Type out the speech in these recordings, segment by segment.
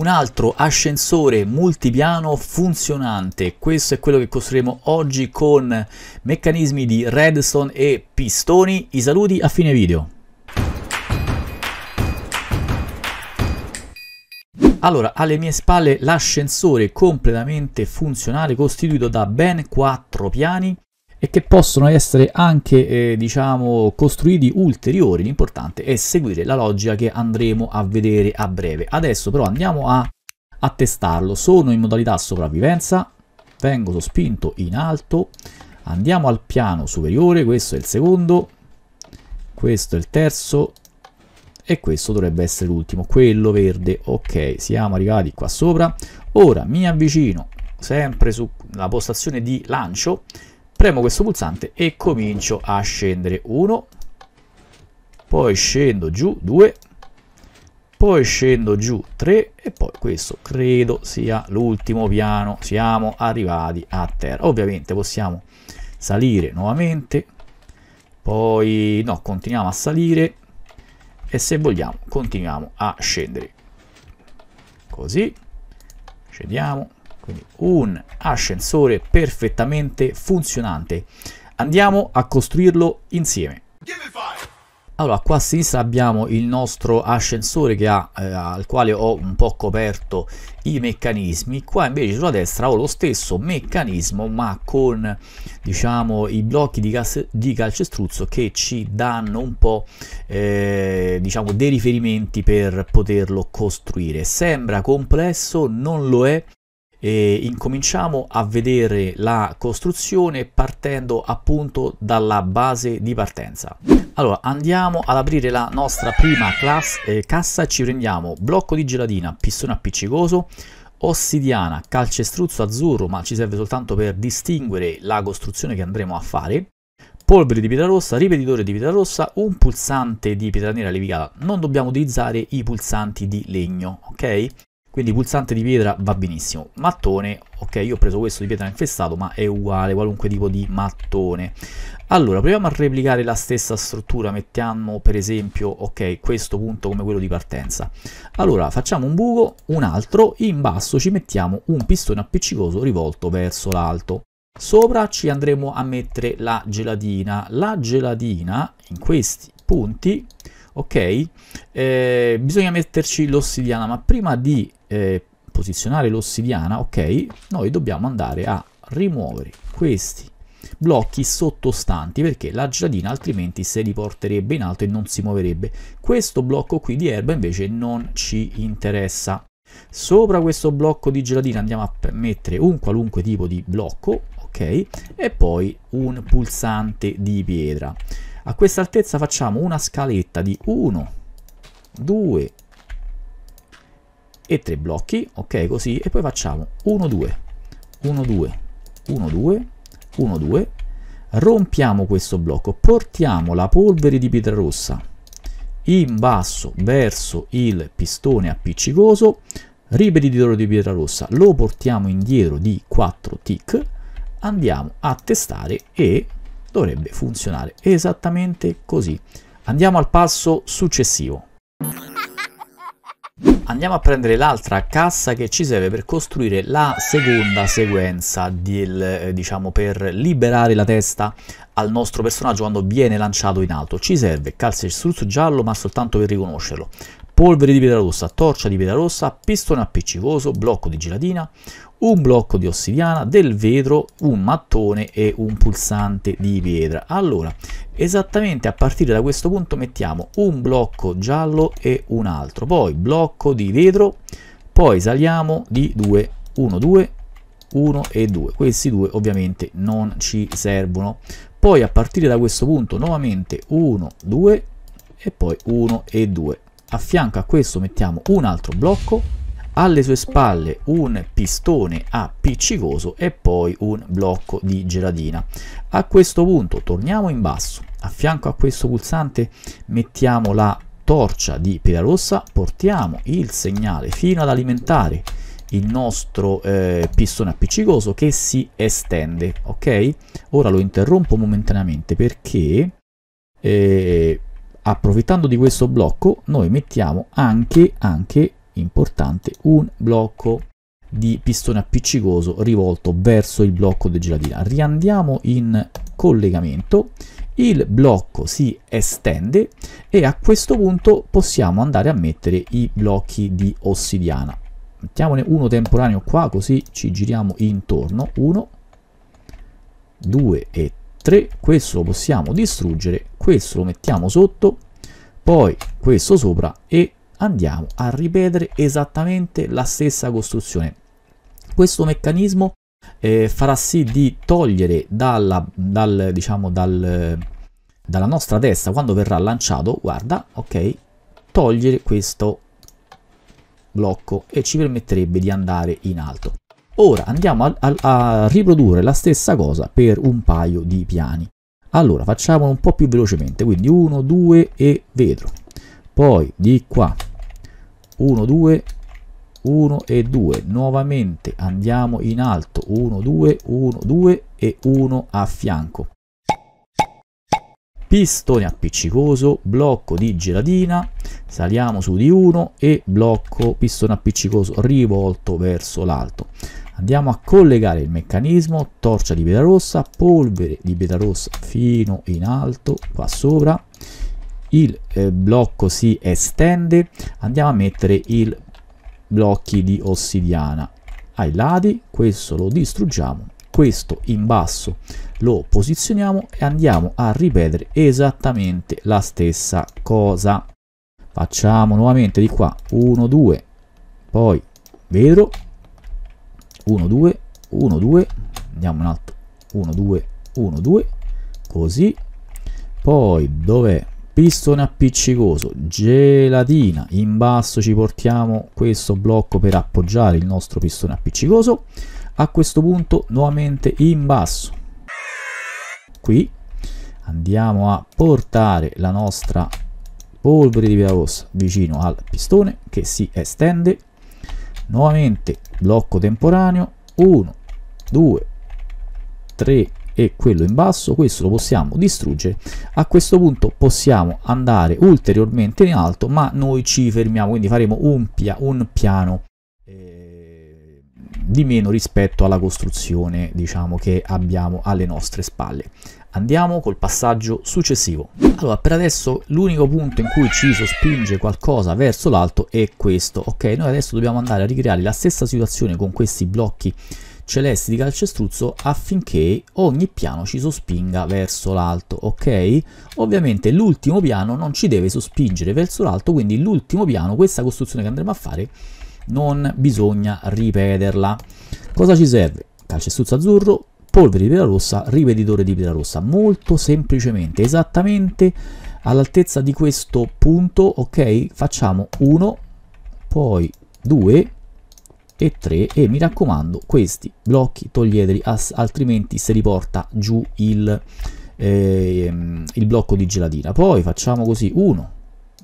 un altro ascensore multipiano funzionante. Questo è quello che costruiremo oggi con meccanismi di redstone e pistoni. I saluti a fine video. Allora, alle mie spalle l'ascensore completamente funzionale costituito da ben 4 piani e che possono essere anche eh, diciamo costruiti ulteriori. L'importante è seguire la logica che andremo a vedere a breve. Adesso però andiamo a, a testarlo. Sono in modalità sopravvivenza, vengo sospinto in alto, andiamo al piano superiore, questo è il secondo, questo è il terzo e questo dovrebbe essere l'ultimo, quello verde, ok, siamo arrivati qua sopra, ora mi avvicino sempre sulla postazione di lancio premo questo pulsante e comincio a scendere 1 poi scendo giù 2 poi scendo giù 3 e poi questo credo sia l'ultimo piano siamo arrivati a terra ovviamente possiamo salire nuovamente poi no continuiamo a salire e se vogliamo continuiamo a scendere così scendiamo quindi un ascensore perfettamente funzionante. Andiamo a costruirlo insieme. Allora, qua a sinistra abbiamo il nostro ascensore ha, eh, al quale ho un po' coperto i meccanismi. Qua invece sulla destra ho lo stesso meccanismo ma con diciamo, i blocchi di, gas, di calcestruzzo che ci danno un po' eh, diciamo, dei riferimenti per poterlo costruire. Sembra complesso, non lo è. E incominciamo a vedere la costruzione partendo appunto dalla base di partenza. Allora andiamo ad aprire la nostra prima class, eh, cassa, ci prendiamo blocco di gelatina, pistone appiccicoso, ossidiana, calcestruzzo azzurro ma ci serve soltanto per distinguere la costruzione che andremo a fare, polvere di pietra rossa, ripetitore di pietra rossa, un pulsante di pietra nera levigata. Non dobbiamo utilizzare i pulsanti di legno, ok? Quindi pulsante di pietra va benissimo. Mattone, ok, io ho preso questo di pietra infestato, ma è uguale qualunque tipo di mattone. Allora, proviamo a replicare la stessa struttura, mettiamo per esempio, ok, questo punto come quello di partenza. Allora, facciamo un buco, un altro, in basso ci mettiamo un pistone appiccicoso rivolto verso l'alto. Sopra ci andremo a mettere la gelatina. La gelatina, in questi punti, ok? Eh, bisogna metterci l'ossidiana, ma prima di eh, posizionare l'ossidiana, ok? Noi dobbiamo andare a rimuovere questi blocchi sottostanti perché la gelatina altrimenti se li porterebbe in alto e non si muoverebbe. Questo blocco qui di erba invece non ci interessa. Sopra questo blocco di gelatina andiamo a mettere un qualunque tipo di blocco, ok? E poi un pulsante di pietra. A questa altezza facciamo una scaletta di 1, 2 e 3 blocchi, ok così, e poi facciamo 1, 2, 1, 2, 1, 2, 1, 2, rompiamo questo blocco, portiamo la polvere di pietra rossa in basso verso il pistone appiccicoso, ripetitore di pietra rossa, lo portiamo indietro di 4 tick, andiamo a testare e dovrebbe funzionare esattamente così. Andiamo al passo successivo. Andiamo a prendere l'altra cassa che ci serve per costruire la seconda sequenza del, eh, diciamo, per liberare la testa al nostro personaggio quando viene lanciato in alto. Ci serve calze calcestruzzo giallo ma soltanto per riconoscerlo polvere di pietra rossa, torcia di pietra rossa, pistone appiccicoso, blocco di gelatina, un blocco di ossidiana, del vetro, un mattone e un pulsante di pietra. Allora, esattamente a partire da questo punto mettiamo un blocco giallo e un altro, poi blocco di vetro, poi saliamo di 2, 1, 2, 1 e 2. Questi due ovviamente non ci servono. Poi a partire da questo punto nuovamente 1, 2 e poi 1 e 2 a fianco a questo mettiamo un altro blocco alle sue spalle un pistone appiccicoso e poi un blocco di gelatina a questo punto torniamo in basso a fianco a questo pulsante mettiamo la torcia di pila rossa portiamo il segnale fino ad alimentare il nostro eh, pistone appiccicoso che si estende ok ora lo interrompo momentaneamente perché eh, approfittando di questo blocco noi mettiamo anche, anche importante, un blocco di pistone appiccicoso rivolto verso il blocco di gelatina. Riandiamo in collegamento, il blocco si estende e a questo punto possiamo andare a mettere i blocchi di ossidiana. Mettiamone uno temporaneo qua così ci giriamo intorno, 1, 2 e 3, questo lo possiamo distruggere, questo lo mettiamo sotto, poi questo sopra e andiamo a ripetere esattamente la stessa costruzione. Questo meccanismo eh, farà sì di togliere dalla, dal, diciamo, dal, dalla nostra testa quando verrà lanciato, guarda, ok, togliere questo blocco e ci permetterebbe di andare in alto. Ora andiamo a, a, a riprodurre la stessa cosa per un paio di piani. Allora, facciamolo un po' più velocemente, quindi 1, 2 e vetro. Poi di qua 1, 2, 1 e 2. Nuovamente andiamo in alto 1, 2, 1, 2 e 1 a fianco. Pistone appiccicoso, blocco di gelatina, saliamo su di 1 e blocco pistone appiccicoso rivolto verso l'alto andiamo a collegare il meccanismo torcia di pietra rossa polvere di pietra rossa fino in alto qua sopra il eh, blocco si estende andiamo a mettere i blocchi di ossidiana ai lati questo lo distruggiamo questo in basso lo posizioniamo e andiamo a ripetere esattamente la stessa cosa facciamo nuovamente di qua 1 2 poi vetro 1 2 1 2 andiamo un altro 1 2 1 2 così poi dov'è pistone appiccicoso gelatina in basso ci portiamo questo blocco per appoggiare il nostro pistone appiccicoso a questo punto nuovamente in basso qui andiamo a portare la nostra polvere di via rossa vicino al pistone che si estende nuovamente blocco temporaneo 1 2 3 e quello in basso questo lo possiamo distruggere a questo punto possiamo andare ulteriormente in alto ma noi ci fermiamo quindi faremo un, pia un piano eh, di meno rispetto alla costruzione diciamo che abbiamo alle nostre spalle andiamo col passaggio successivo. Allora, per adesso l'unico punto in cui ci sospinge qualcosa verso l'alto è questo. Ok, noi adesso dobbiamo andare a ricreare la stessa situazione con questi blocchi celesti di calcestruzzo affinché ogni piano ci sospinga verso l'alto, ok? Ovviamente l'ultimo piano non ci deve sospingere verso l'alto, quindi l'ultimo piano, questa costruzione che andremo a fare, non bisogna ripeterla. Cosa ci serve? Calcestruzzo azzurro, polvere di pila rossa, ripetitore di pila rossa, molto semplicemente, esattamente all'altezza di questo punto, ok? Facciamo 1, poi 2 e 3 e mi raccomando questi blocchi toglieteli, altrimenti si riporta giù il, eh, il blocco di gelatina. Poi facciamo così 1,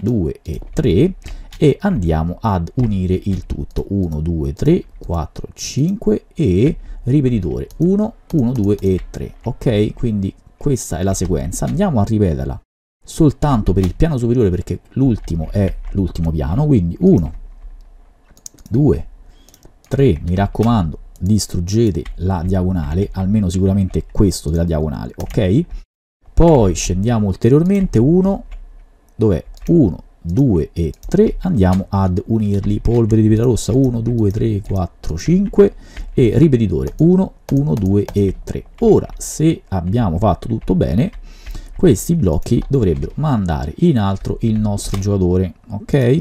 2 e 3 e andiamo ad unire il tutto 1 2 3 4 5 e ripetitore 1 1 2 e 3 ok quindi questa è la sequenza andiamo a ripeterla soltanto per il piano superiore perché l'ultimo è l'ultimo piano quindi 1 2 3 mi raccomando distruggete la diagonale almeno sicuramente questo della diagonale ok poi scendiamo ulteriormente 1 dov'è 1 2 e 3 andiamo ad unirli polvere di pietra rossa 1 2 3 4 5 e ripetitore 1 1 2 e 3 ora se abbiamo fatto tutto bene questi blocchi dovrebbero mandare in altro il nostro giocatore ok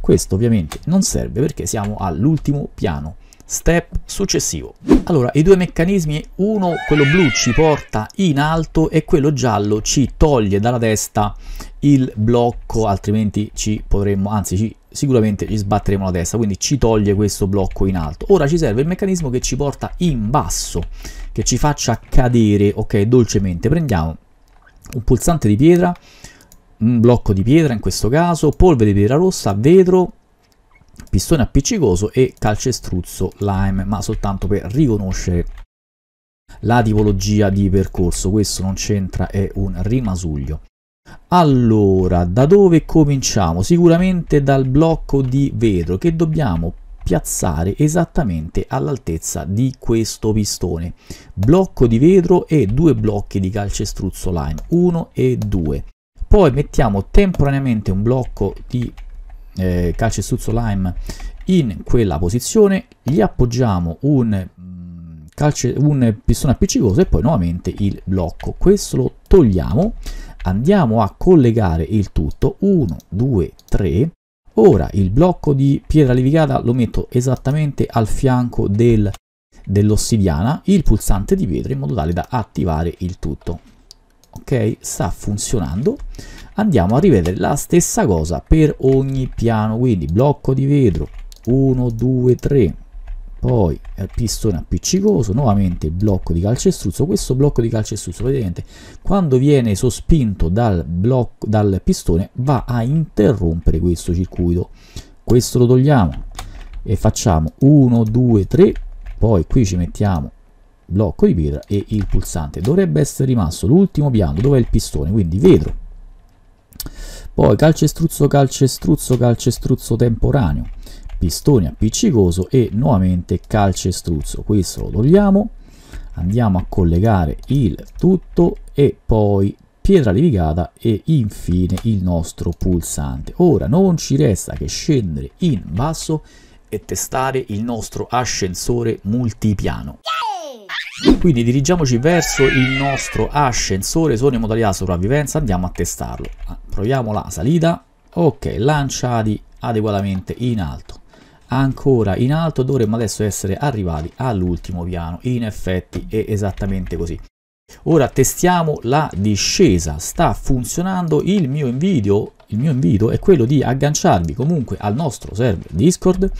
questo ovviamente non serve perché siamo all'ultimo piano step successivo. Allora, i due meccanismi, uno, quello blu ci porta in alto e quello giallo ci toglie dalla testa il blocco, altrimenti ci potremmo, anzi ci, sicuramente ci sbatteremo la testa, quindi ci toglie questo blocco in alto. Ora ci serve il meccanismo che ci porta in basso, che ci faccia cadere, ok, dolcemente. Prendiamo un pulsante di pietra, un blocco di pietra in questo caso, polvere di pietra rossa, vetro, pistone appiccicoso e calcestruzzo lime, ma soltanto per riconoscere la tipologia di percorso, questo non c'entra, è un rimasuglio. Allora, da dove cominciamo? Sicuramente dal blocco di vetro che dobbiamo piazzare esattamente all'altezza di questo pistone. Blocco di vetro e due blocchi di calcestruzzo lime, 1 e 2. Poi mettiamo temporaneamente un blocco di eh, calcestuzzo lime in quella posizione, gli appoggiamo un, mm, calce, un pistone appiccicoso e poi nuovamente il blocco. Questo lo togliamo, andiamo a collegare il tutto, 1, 2, 3, Ora il blocco di pietra levigata lo metto esattamente al fianco del, dell'ossidiana, il pulsante di vetro in modo tale da attivare il tutto ok sta funzionando andiamo a rivedere la stessa cosa per ogni piano quindi blocco di vetro 1 2 3 poi il eh, pistone appiccicoso, nuovamente blocco di calcestruzzo. Questo blocco di calcestruzzo praticamente quando viene sospinto dal, blocco, dal pistone va a interrompere questo circuito. Questo lo togliamo e facciamo 1, 2, 3, poi qui ci mettiamo blocco di pietra e il pulsante dovrebbe essere rimasto l'ultimo piano dove è il pistone quindi vetro poi calcestruzzo calcestruzzo calcestruzzo temporaneo pistone appiccicoso e nuovamente calcestruzzo questo lo togliamo andiamo a collegare il tutto e poi pietra levigata e infine il nostro pulsante ora non ci resta che scendere in basso e testare il nostro ascensore multipiano yeah! Quindi dirigiamoci verso il nostro ascensore, sono in modalità sopravvivenza, andiamo a testarlo. Ah, proviamo la salita, ok, lanciati adeguatamente in alto. Ancora in alto dovremmo adesso essere arrivati all'ultimo piano, in effetti è esattamente così. Ora testiamo la discesa, sta funzionando il mio invito, il mio invito è quello di agganciarvi comunque al nostro server Discord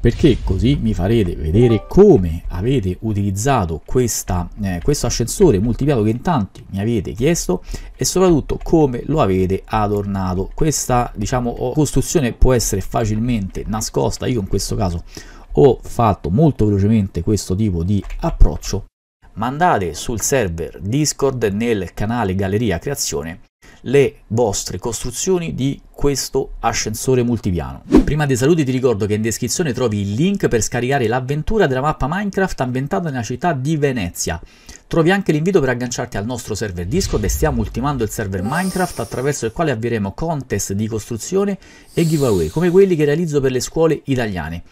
perché così mi farete vedere come avete utilizzato questa, eh, questo ascensore multipiano che in tanti mi avete chiesto e soprattutto come lo avete adornato. Questa diciamo, costruzione può essere facilmente nascosta, io in questo caso ho fatto molto velocemente questo tipo di approccio. Mandate sul server Discord nel canale Galleria Creazione le vostre costruzioni di questo ascensore multipiano. Prima dei saluti ti ricordo che in descrizione trovi il link per scaricare l'avventura della mappa Minecraft ambientata nella città di Venezia. Trovi anche l'invito per agganciarti al nostro server Discord e stiamo ultimando il server Minecraft attraverso il quale avvieremo contest di costruzione e giveaway come quelli che realizzo per le scuole italiane.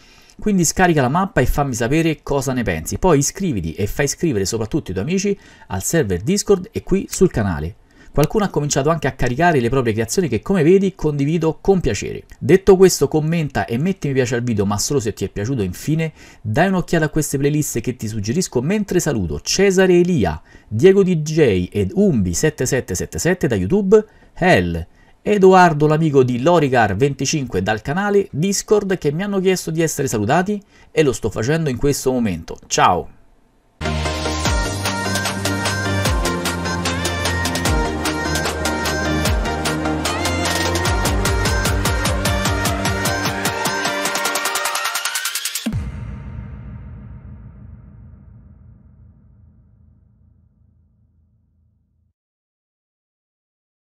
Quindi scarica la mappa e fammi sapere cosa ne pensi. Poi iscriviti e fai iscrivere soprattutto i tuoi amici al server Discord e qui sul canale. Qualcuno ha cominciato anche a caricare le proprie creazioni che come vedi condivido con piacere. Detto questo commenta e metti mi piace al video ma solo se ti è piaciuto infine dai un'occhiata a queste playlist che ti suggerisco mentre saluto Cesare Elia, Diego DJ ed Umbi7777 da YouTube, Hell, Edoardo l'amico di Lorigar25 dal canale Discord che mi hanno chiesto di essere salutati e lo sto facendo in questo momento. Ciao!